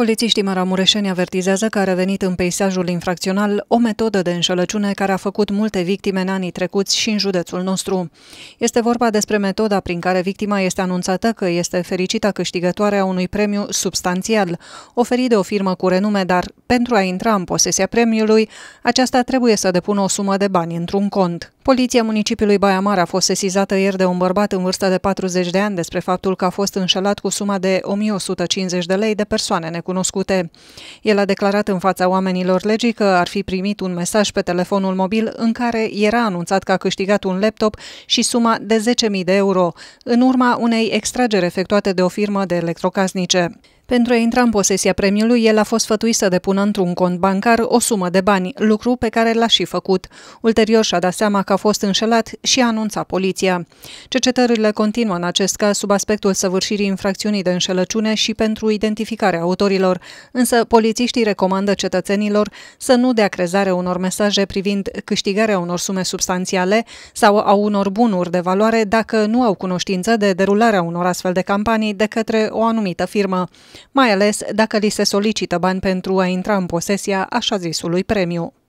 Polițiștii maramureșeni avertizează că a revenit în peisajul infracțional o metodă de înșelăciune care a făcut multe victime în anii trecuți și în județul nostru. Este vorba despre metoda prin care victima este anunțată că este fericită câștigătoare a unui premiu substanțial, oferit de o firmă cu renume, dar pentru a intra în posesia premiului, aceasta trebuie să depună o sumă de bani într-un cont. Poliția municipiului Baia Mare a fost sesizată ieri de un bărbat în vârstă de 40 de ani despre faptul că a fost înșelat cu suma de 1150 de lei de persoane necunoscute. El a declarat în fața oamenilor legii că ar fi primit un mesaj pe telefonul mobil în care era anunțat că a câștigat un laptop și suma de 10.000 de euro, în urma unei extrageri efectuate de o firmă de electrocasnice. Pentru a intra în posesia premiului, el a fost fătuit să depună într-un cont bancar o sumă de bani, lucru pe care l-a și făcut. Ulterior și-a dat seama că a fost înșelat și a anunțat poliția. Cercetările continuă în acest caz sub aspectul săvârșirii infracțiunii de înșelăciune și pentru identificarea autorilor, însă polițiștii recomandă cetățenilor să nu dea crezare unor mesaje privind câștigarea unor sume substanțiale sau a unor bunuri de valoare dacă nu au cunoștință de derularea unor astfel de campanii de către o anumită firmă mai ales dacă li se solicită bani pentru a intra în posesia așa zisului premiu.